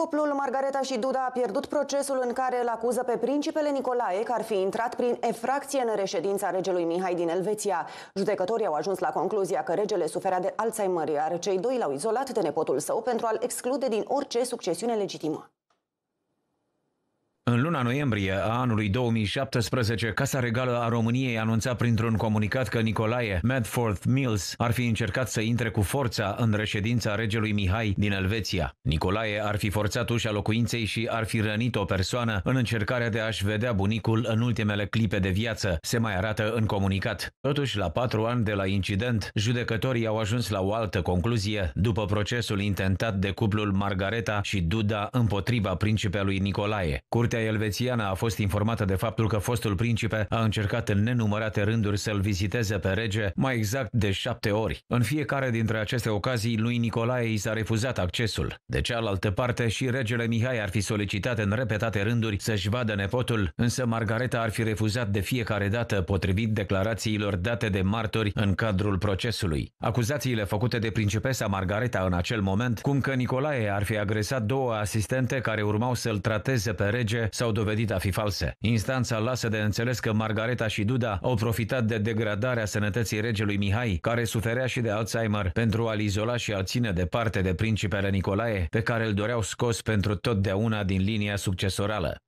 Cuplul Margareta și Duda a pierdut procesul în care îl acuză pe principele Nicolae că ar fi intrat prin efracție în reședința regelui Mihai din Elveția. Judecătorii au ajuns la concluzia că regele suferea de Alzheimer, iar cei doi l-au izolat de nepotul său pentru a-l exclude din orice succesiune legitimă. În luna noiembrie a anului 2017, Casa Regală a României anunța printr-un comunicat că Nicolae Medford Mills ar fi încercat să intre cu forța în reședința regelui Mihai din Elveția. Nicolae ar fi forțat ușa locuinței și ar fi rănit o persoană în încercarea de a-și vedea bunicul în ultimele clipe de viață, se mai arată în comunicat. Totuși, la patru ani de la incident, judecătorii au ajuns la o altă concluzie după procesul intentat de cuplul Margareta și Duda împotriva principelui Nicolae. Curte Curtea elvețiană a fost informată de faptul că fostul principe a încercat în nenumărate rânduri să-l viziteze pe rege, mai exact de șapte ori. În fiecare dintre aceste ocazii, lui Nicolae i s-a refuzat accesul. De cealaltă parte, și regele Mihai ar fi solicitat în repetate rânduri să-și vadă nepotul, însă Margareta ar fi refuzat de fiecare dată, potrivit declarațiilor date de martori în cadrul procesului. Acuzațiile făcute de principesa Margareta în acel moment, cum că Nicolae ar fi agresat două asistente care urmau să-l trateze pe rege, s-au dovedit a fi false. Instanța lasă de înțeles că Margareta și Duda au profitat de degradarea sănătății regelui Mihai, care suferea și de Alzheimer, pentru a-l izola și a ține departe de principele Nicolae, pe care îl doreau scos pentru totdeauna din linia succesorală.